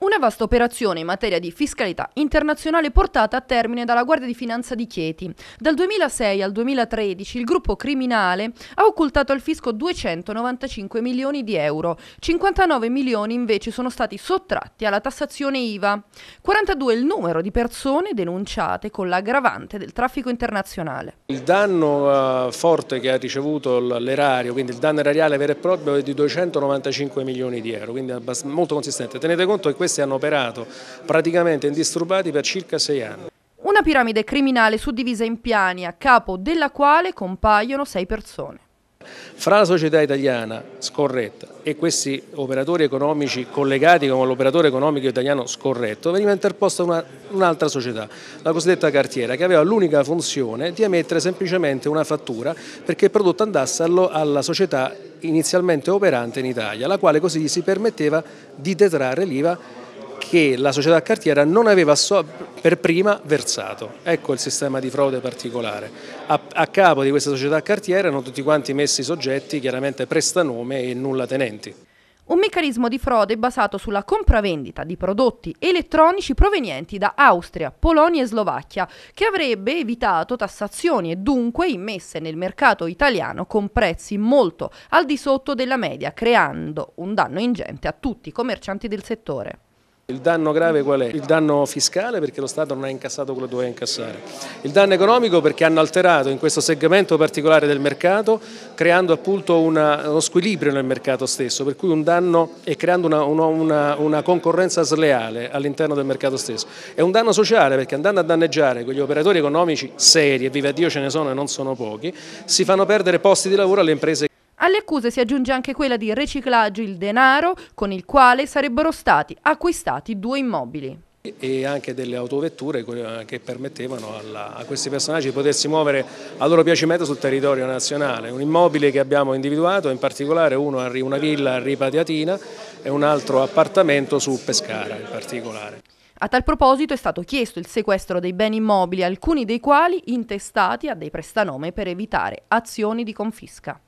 Una vasta operazione in materia di fiscalità internazionale portata a termine dalla Guardia di Finanza di Chieti. Dal 2006 al 2013 il gruppo criminale ha occultato al fisco 295 milioni di euro, 59 milioni invece sono stati sottratti alla tassazione IVA, 42 il numero di persone denunciate con l'aggravante del traffico internazionale. Il danno eh, forte che ha ricevuto l'erario, quindi il danno erariale vero e proprio è di 295 milioni di euro, quindi è molto consistente. Tenete conto che questi hanno operato praticamente indisturbati per circa sei anni. Una piramide criminale suddivisa in piani, a capo della quale compaiono sei persone. Fra la società italiana scorretta e questi operatori economici collegati con l'operatore economico italiano scorretto veniva interposta un'altra un società, la cosiddetta cartiera, che aveva l'unica funzione di emettere semplicemente una fattura perché il prodotto andasse alla società inizialmente operante in Italia, la quale così si permetteva di detrarre l'IVA che la società cartiera non aveva per prima versato. Ecco il sistema di frode particolare. A, a capo di questa società cartiera erano tutti quanti messi soggetti chiaramente prestanome e nulla tenenti. Un meccanismo di frode basato sulla compravendita di prodotti elettronici provenienti da Austria, Polonia e Slovacchia, che avrebbe evitato tassazioni e dunque immesse nel mercato italiano con prezzi molto al di sotto della media, creando un danno ingente a tutti i commercianti del settore. Il danno grave qual è? Il danno fiscale perché lo Stato non ha incassato quello che doveva incassare. Il danno economico perché hanno alterato in questo segmento particolare del mercato creando appunto una, uno squilibrio nel mercato stesso, per cui un danno e creando una, una, una concorrenza sleale all'interno del mercato stesso. È un danno sociale perché andando a danneggiare quegli operatori economici seri, e viva Dio ce ne sono e non sono pochi, si fanno perdere posti di lavoro alle imprese alle accuse si aggiunge anche quella di riciclaggio il denaro con il quale sarebbero stati acquistati due immobili e anche delle autovetture che permettevano alla, a questi personaggi di potersi muovere a loro piacimento sul territorio nazionale. Un immobile che abbiamo individuato, in particolare uno a una villa a Ripatiatina e un altro appartamento su Pescara in particolare. A tal proposito è stato chiesto il sequestro dei beni immobili, alcuni dei quali intestati a dei prestanome per evitare azioni di confisca.